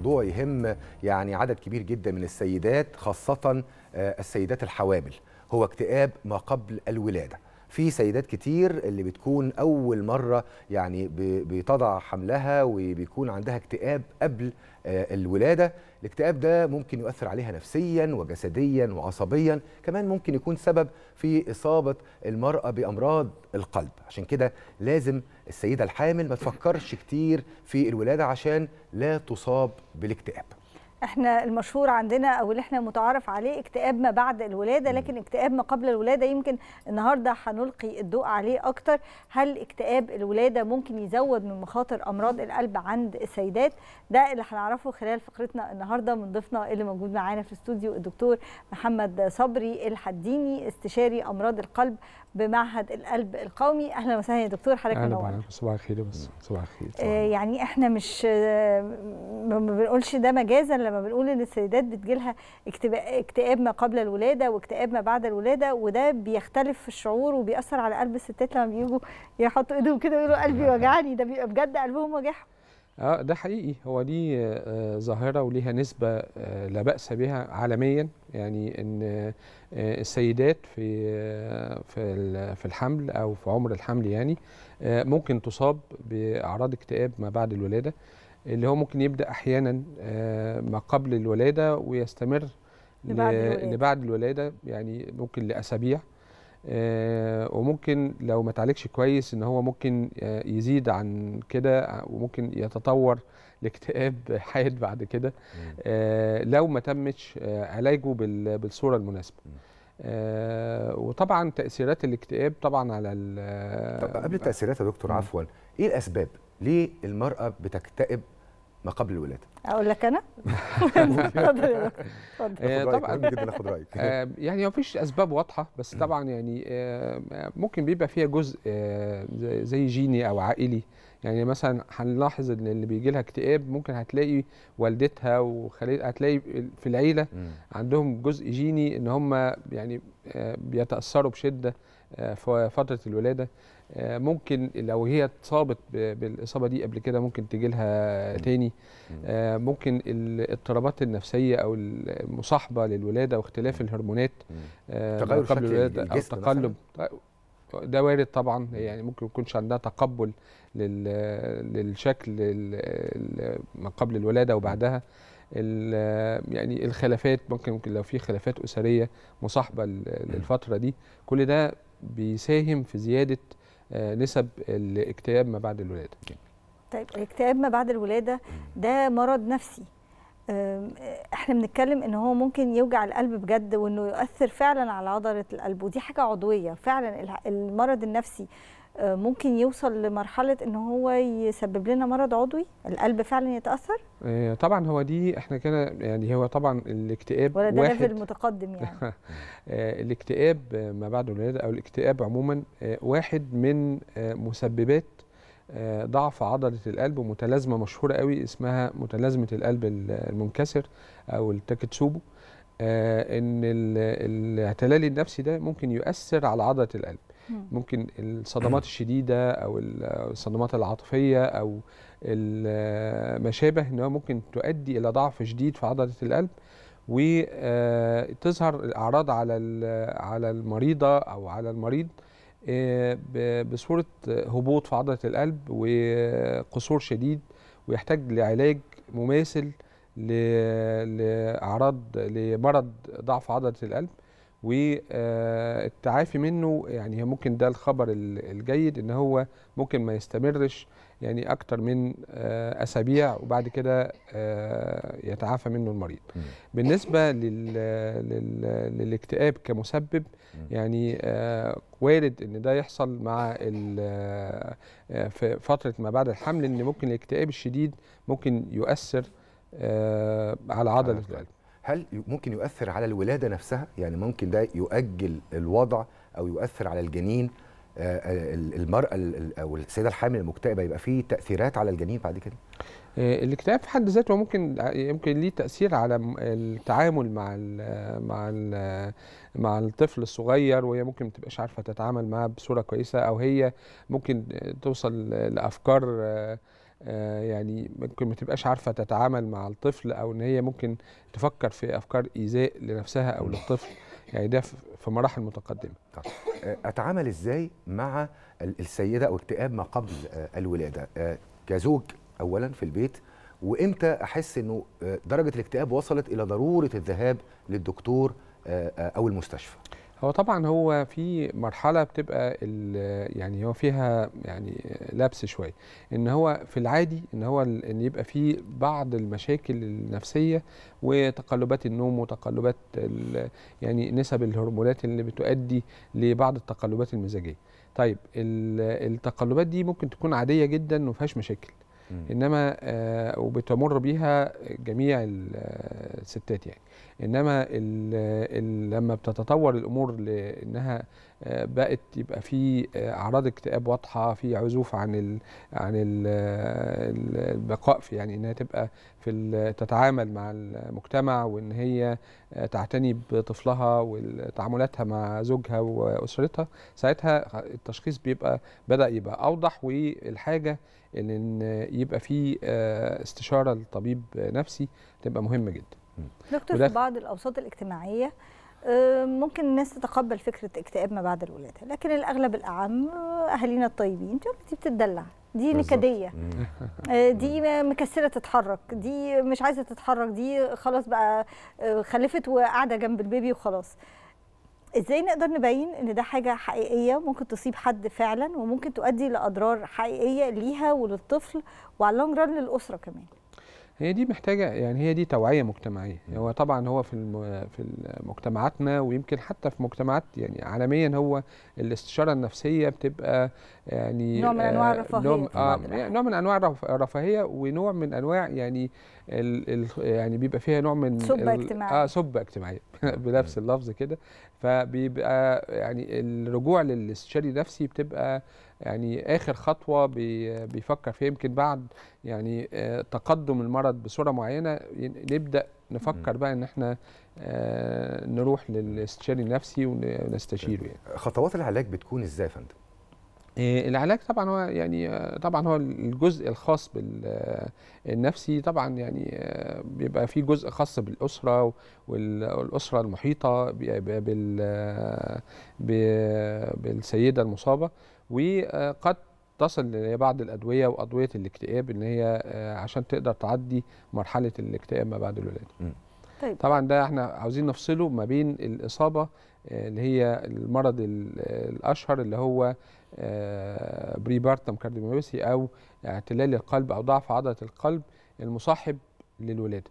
الموضوع يهم يعني عدد كبير جدا من السيدات خاصة آه، السيدات الحوامل هو اكتئاب ما قبل الولاده في سيدات كتير اللي بتكون اول مره يعني بتضع حملها وبيكون عندها اكتئاب قبل آه، الولاده الاكتئاب ده ممكن يؤثر عليها نفسيا وجسديا وعصبيا كمان ممكن يكون سبب في اصابه المراه بامراض القلب عشان كده لازم السيده الحامل ما تفكرش كتير في الولاده عشان لا تصاب بالاكتئاب احنا المشهور عندنا او اللي احنا متعارف عليه اكتئاب ما بعد الولاده لكن اكتئاب ما قبل الولاده يمكن النهارده هنلقي الضوء عليه اكتر هل اكتئاب الولاده ممكن يزود من مخاطر امراض القلب عند السيدات ده اللي هنعرفه خلال فقرتنا النهارده من ضيفنا اللي موجود معانا في الاستوديو الدكتور محمد صبري الحديني استشاري امراض القلب بمعهد القلب القومي اهلا وسهلا يا دكتور حضرتك منور صباح الخير بس صباح الخير آه يعني احنا مش آه، ما بنقولش ده مجازا لما بنقول ان السيدات بتجيلها اكتئاب ما قبل الولاده واكتئاب ما بعد الولاده وده بيختلف في الشعور وبيأثر على قلب الستات لما بيجوا يحطوا ايدهم كده ويقولوا قلبي وجعني ده بيبقى بجد قلبهم وجعهم اه ده حقيقي هو دي آه ظاهره وليها نسبه آه لا باس بها عالميا يعني ان آه السيدات في آه، في في الحمل او في عمر الحمل يعني آه، ممكن تصاب باعراض اكتئاب ما بعد الولاده اللي هو ممكن يبدا احيانا آه، ما قبل الولاده ويستمر لبعد الولاده, لبعد الولادة يعني ممكن لاسابيع آه، وممكن لو ما اتعالجش كويس ان هو ممكن آه، يزيد عن كده وممكن يتطور لاكتئاب حاد بعد كده لو ما تمش علاجه بالصوره المناسبه وطبعا تاثيرات الاكتئاب طبعا على طب قبل التاثيرات يا دكتور عفوا ايه الاسباب ليه المرأة بتكتئب ما قبل الولاده اقول لك انا اتفضل آه، يا دكتور طبعا آه، يعني ما فيش اسباب واضحه بس طبعا يعني آه، ممكن بيبقى فيها جزء زي جيني او عائلي يعني مثلا هنلاحظ ان اللي بيجي لها اكتئاب ممكن هتلاقي والدتها وخالتها هتلاقي في العيله عندهم جزء جيني ان هم يعني بيتاثروا بشده آه، في فتره الولاده آه، ممكن لو هي اتصابت بالاصابه دي قبل كده ممكن تجي لها تاني آه، ممكن الاضطرابات النفسيه او المصاحبه للولاده واختلاف الهرمونات تغير قبل الولاده او تقلب ده وارد طبعا يعني ممكن ما يكونش عندها تقبل للشكل ما قبل الولاده وبعدها يعني الخلافات ممكن ممكن لو في خلافات اسريه مصاحبه للفتره دي كل ده بيساهم في زياده آه، نسب الاكتئاب ما بعد الولاده. طيب الاكتئاب ما بعد الولاده ده مرض نفسي. احنا بنتكلم ان هو ممكن يوجع القلب بجد وانه يؤثر فعلا على عضله القلب ودي حاجه عضويه فعلا المرض النفسي ممكن يوصل لمرحله ان هو يسبب لنا مرض عضوي القلب فعلا يتاثر آه، طبعا هو دي احنا كده يعني هو طبعا الاكتئاب ولا ده ليفل متقدم يعني آه، الاكتئاب ما بعد الولاده او الاكتئاب عموما آه، واحد من مسببات ضعف عضله القلب ومتلازمه مشهوره قوي اسمها متلازمه القلب المنكسر او التاكتسوبو ان التلالي النفسي ده ممكن يؤثر على عضله القلب ممكن الصدمات الشديده او الصدمات العاطفيه او ما شابه ان ممكن تؤدي الى ضعف شديد في عضله القلب وتظهر آه، الاعراض على على المريضه او على المريض آه، بصوره هبوط في عضله القلب وقصور شديد ويحتاج لعلاج مماثل لاعراض لمرض ضعف عضله القلب والتعافي منه يعني ممكن ده الخبر الجيد ان هو ممكن ما يستمرش يعني اكتر من آه، اسابيع وبعد كده آه، يتعافى منه المريض بالنسبه للاكتئاب كمسبب يعني آه، وارد ان ده يحصل مع في فتره ما بعد الحمل ان ممكن الاكتئاب الشديد ممكن يؤثر على عضله القلب هل ممكن يؤثر على الولاده نفسها يعني ممكن ده يؤجل الوضع او يؤثر على الجنين آه، آه، المرأة أو السيدة الحامل المكتئبة يبقى فيه تأثيرات على الجنين بعد كده؟ آه، الاكتئاب في حد ذاته ممكن يمكن ليه تأثير على التعامل مع الـ مع الـ مع الطفل الصغير وهي ممكن ما تبقاش عارفة تتعامل معاه بصورة كويسة أو هي ممكن توصل لأفكار آه، يعني ممكن ما تبقاش عارفه تتعامل مع الطفل او ان هي ممكن تفكر في افكار ايذاء لنفسها او للطفل يعني ده في مراحل متقدمه طب آه، اتعامل ازاي مع السيده او اكتئاب ما قبل آه، الولاده كزوج اولا في البيت وامتى احس انه درجه الاكتئاب وصلت الى ضروره الذهاب للدكتور او المستشفى هو طبعا هو في مرحله بتبقى يعني هو فيها يعني لبس شويه ان هو في العادي ان هو ان يبقى في بعض المشاكل النفسيه وتقلبات النوم وتقلبات يعني نسب الهرمونات اللي بتؤدي لبعض التقلبات المزاجيه طيب التقلبات دي ممكن تكون عاديه جدا وما فيهاش مشاكل انما آه، وبتمر بيها جميع الستات يعني انما لما بتتطور الامور لانها آه، بقت يبقى في آه، اعراض اكتئاب واضحه في عزوف عن الـ عن الـ آه، البقاء في يعني انها تبقى في تتعامل مع المجتمع وان هي تعتني بطفلها وتعاملاتها مع زوجها واسرتها ساعتها التشخيص بيبقى بدا يبقى اوضح والحاجه ان يبقى في استشاره لطبيب نفسي تبقى مهمه جدا دكتور في بعض الاوساط الاجتماعيه ممكن الناس تتقبل فكره اكتئاب ما بعد الولاده لكن الاغلب الاعم اهالينا الطيبين دي بتدلع دي نكديه آه، دي مكسره تتحرك دي مش عايزه تتحرك دي خلاص بقى آه، خلفت وقاعده جنب البيبي وخلاص ازاي نقدر نبين ان ده حاجه حقيقيه ممكن تصيب حد فعلا وممكن تؤدي لاضرار حقيقيه ليها وللطفل وعلى اللونج للاسره كمان هي دي محتاجه يعني هي دي توعيه مجتمعيه هو طبعا هو في في مجتمعاتنا ويمكن حتى في مجتمعات يعني عالميا هو الاستشاره النفسيه بتبقى يعني نوع من آه، انواع الرفاهيه نوع, آه يعني نوع من انواع الرفاهيه ونوع من انواع يعني الـ الـ يعني بيبقى فيها نوع من سبه اجتماعيه اه سبه اجتماعيه بنفس اللفظ كده فبيبقى يعني الرجوع للاستشاري النفسي بتبقى يعني اخر خطوه بيفكر فيها يمكن بعد يعني آه، تقدم المرض بصوره معينه نبدا نفكر بقى ان احنا آه، نروح للاستشاري النفسي ونستشيره يعني خطوات العلاج بتكون ازاي يا فندم آه، العلاج طبعا هو يعني طبعا هو الجزء الخاص بالنفسي طبعا يعني بيبقى في جزء خاص بالاسره والاسره المحيطه بالسيده المصابه وقد تصل لبعض الادويه وادويه الاكتئاب ان هي آه، عشان تقدر تعدي مرحله الاكتئاب ما بعد الولاده. طيب. طبعا ده احنا عاوزين نفصله ما بين الاصابه آه، اللي هي المرض الاشهر اللي هو بريبارتم آه، بارتم او اعتلال القلب او ضعف عضله القلب المصاحب للولاده.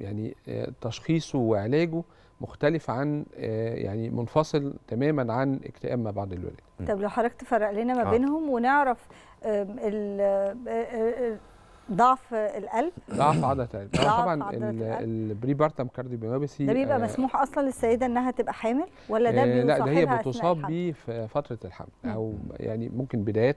يعني تشخيصه وعلاجه مختلف عن آه، يعني منفصل تماما عن اكتئاب ما بعد الولاده. طب لو حضرتك تفرق لنا ما آه. بينهم ونعرف آه، ضعف القلب ضعف عضله القلب طبعا البري بارتم كارديوميوباثي ده بيبقى مسموح اصلا للسيده انها تبقى حامل ولا ده بيبقى لا ده هي بتصاب بيه في فتره الحمل او يعني ممكن بدايه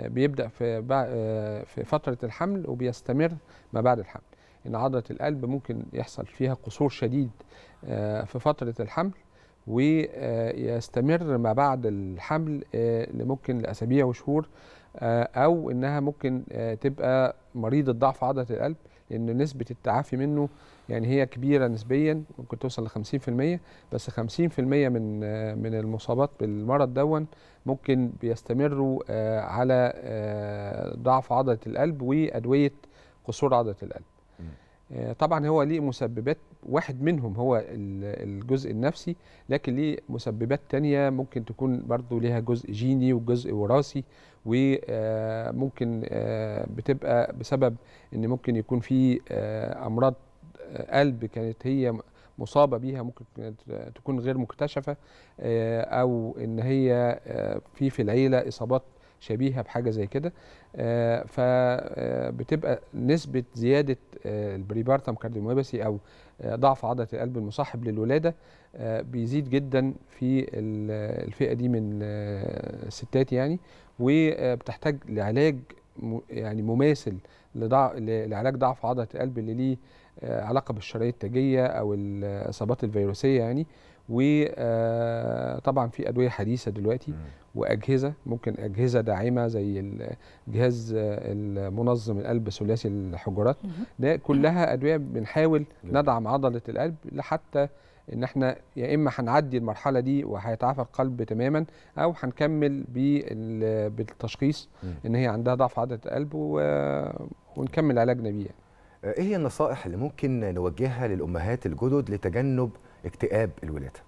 بيبدا في في فتره الحمل وبيستمر ما بعد الحمل ان عضله القلب ممكن يحصل فيها قصور شديد آه، في فتره الحمل ويستمر ما بعد الحمل آه، لممكن لاسابيع وشهور آه، او انها ممكن تبقى مريضه ضعف عضله القلب لان نسبه التعافي منه يعني هي كبيره نسبيا ممكن توصل ل 50% بس 50% من من المصابات بالمرض دون ممكن بيستمروا على ضعف عضله القلب وادويه قصور عضله القلب آه، طبعا هو ليه مسببات واحد منهم هو الجزء النفسي لكن ليه مسببات تانية ممكن تكون برضو ليها جزء جيني وجزء وراثي وممكن آه، آه، بتبقى بسبب ان ممكن يكون في امراض قلب كانت هي مصابه بيها ممكن تكون غير مكتشفه او ان هي في في العيله اصابات شبيهه بحاجه زي كده آه، فبتبقى آه، نسبه زياده آه، البريبارتم كارديوميوباثي او ضعف عضله القلب المصاحب للولاده بيزيد جدا في الفئه دي من الستات يعني وبتحتاج لعلاج يعني مماثل لضع... لعلاج ضعف عضله القلب اللي ليه علاقه بالشرايين التاجيه او الاصابات الفيروسيه يعني وطبعا آه، في ادويه حديثه دلوقتي واجهزه ممكن اجهزه داعمه زي الجهاز آه، المنظم القلب ثلاثي الحجرات ده كلها ادويه بنحاول ندعم عضله القلب لحتى ان احنا يا اما هنعدي المرحله دي وهيتعافى القلب تماما او هنكمل بالتشخيص ان هي عندها ضعف عضله القلب ونكمل علاجنا بيها آه، ايه هي النصائح اللي ممكن نوجهها للامهات الجدد لتجنب اكتئاب الولاده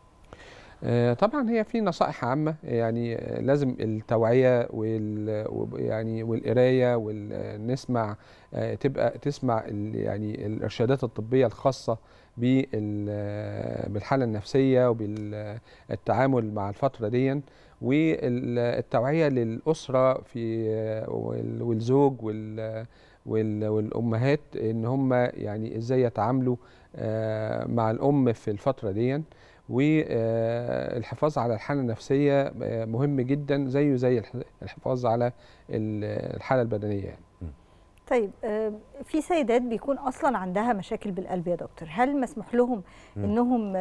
آه، طبعا هي في نصائح عامه يعني لازم التوعيه وال يعني والقرايه ونسمع آه، تبقى تسمع يعني الارشادات الطبيه الخاصه بالحاله النفسيه وبالتعامل مع الفتره دي والتوعيه للاسره في والزوج والامهات ان هم يعني ازاي يتعاملوا آه، مع الام في الفتره دي والحفاظ آه، على الحاله النفسيه آه، مهم جدا زيه زي الحفاظ على الحاله البدنيه يعني. طيب في سيدات بيكون اصلا عندها مشاكل بالقلب يا دكتور هل مسموح لهم انهم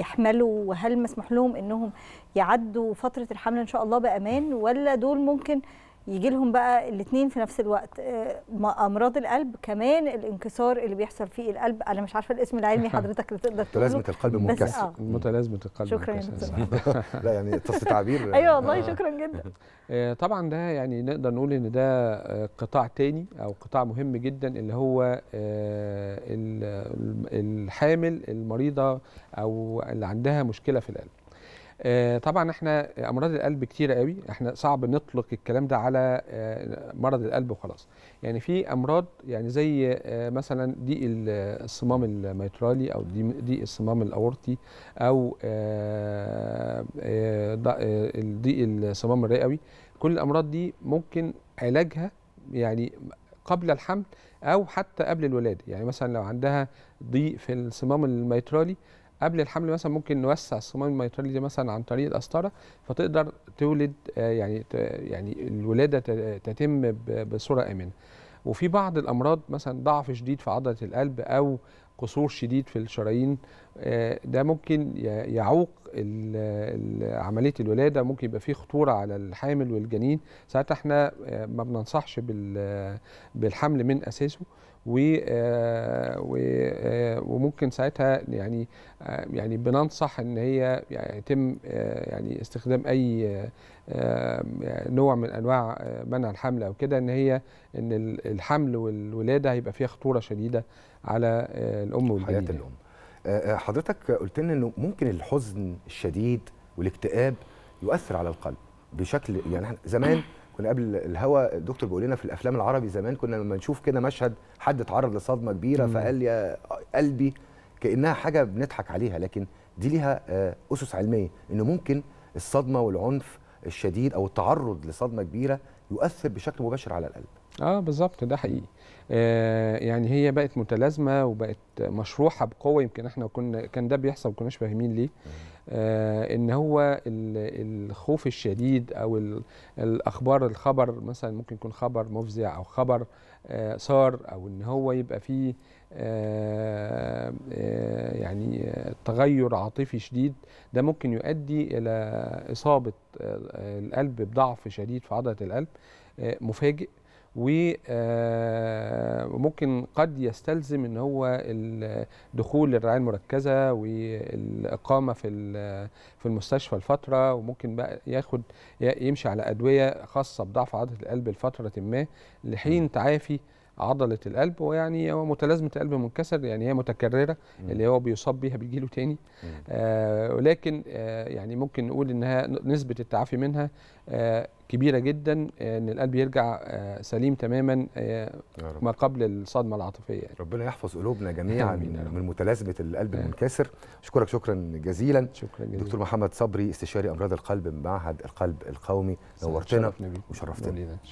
يحملوا وهل مسموح لهم انهم يعدوا فتره الحمل ان شاء الله بامان ولا دول ممكن يجي لهم بقى الاثنين في نفس الوقت آه، امراض القلب كمان الانكسار اللي بيحصل فيه القلب انا مش عارفه الاسم العلمي حضرتك اللي تقدر تقوله متلازمه القلب المنكسر آه. متلازمه القلب شكرا لا يعني تعبير ايوه والله شكرا جدا آه، طبعا ده يعني نقدر نقول ان ده آه، قطاع تاني او قطاع مهم جدا اللي هو الحامل المريضه او اللي عندها مشكله في القلب آه، طبعا احنا امراض القلب كتيره قوي احنا صعب نطلق الكلام ده على آه، مرض القلب وخلاص يعني في امراض يعني زي آه، مثلا ضيق الصمام الميترالي او ضيق الصمام الاورطي او ضيق الصمام الرئوي كل الامراض دي ممكن علاجها يعني قبل الحمل او حتى قبل الولاده يعني مثلا لو عندها ضيق في الصمام الميترالي قبل الحمل مثلا ممكن نوسع الصمام الميترالي دي مثلا عن طريق القسطره فتقدر تولد آه، يعني يعني الولاده تتم بصوره امنه وفي بعض الامراض مثلا ضعف شديد في عضله القلب او قصور شديد في الشرايين آه، ده ممكن يعوق عمليه الولاده ممكن يبقى فيه خطوره على الحامل والجنين ساعتها احنا آه، ما بننصحش بالحمل من اساسه و آه، آه، وممكن ساعتها يعني آه، يعني بننصح ان هي يتم يعني استخدام اي نوع من انواع منع الحمل او كده ان هي ان الحمل والولاده هيبقى فيها خطوره شديده على الام والجنين حياه يعني. الام حضرتك قلت لنا انه ممكن الحزن الشديد والاكتئاب يؤثر على القلب بشكل يعني زمان كنا قبل الهوا الدكتور بيقول لنا في الافلام العربي زمان كنا لما نشوف كده مشهد حد اتعرض لصدمه كبيره فقال يا قلبي كانها حاجه بنضحك عليها لكن دي ليها آه، اسس علميه ان ممكن الصدمه والعنف الشديد او التعرض لصدمه كبيره يؤثر بشكل مباشر على القلب اه بالظبط ده حقيقي آه يعني هي بقت متلازمه وبقت مشروحه بقوه يمكن احنا كنا كان ده بيحصل ما كناش فاهمين ليه آه، ان هو الخوف الشديد او الاخبار الخبر مثلا ممكن يكون خبر مفزع او خبر آه، صار او ان هو يبقى فيه آه، يعني تغير عاطفي شديد ده ممكن يؤدي الى اصابه القلب بضعف شديد في عضله القلب مفاجئ آه، وممكن قد يستلزم ان هو الدخول للرعايه المركزه والاقامه في في المستشفى لفتره وممكن بقى ياخد يمشي على ادويه خاصه بضعف عضله القلب لفتره ما لحين تعافي عضله القلب ويعني هو متلازمه القلب منكسر يعني هي متكرره م. اللي هو بيصاب بيها بيجي له تاني آه ولكن آه يعني ممكن نقول انها نسبه التعافي منها آه كبيره جدا ان القلب يرجع آه، سليم تماما آه، ما قبل الصدمه العاطفيه يعني. ربنا يحفظ قلوبنا جميعا من متلازمه القلب المنكسر اشكرك شكرا جزيلا شكرا جزيلا دكتور محمد صبري استشاري امراض القلب من معهد القلب القومي نورتنا وشرفتنا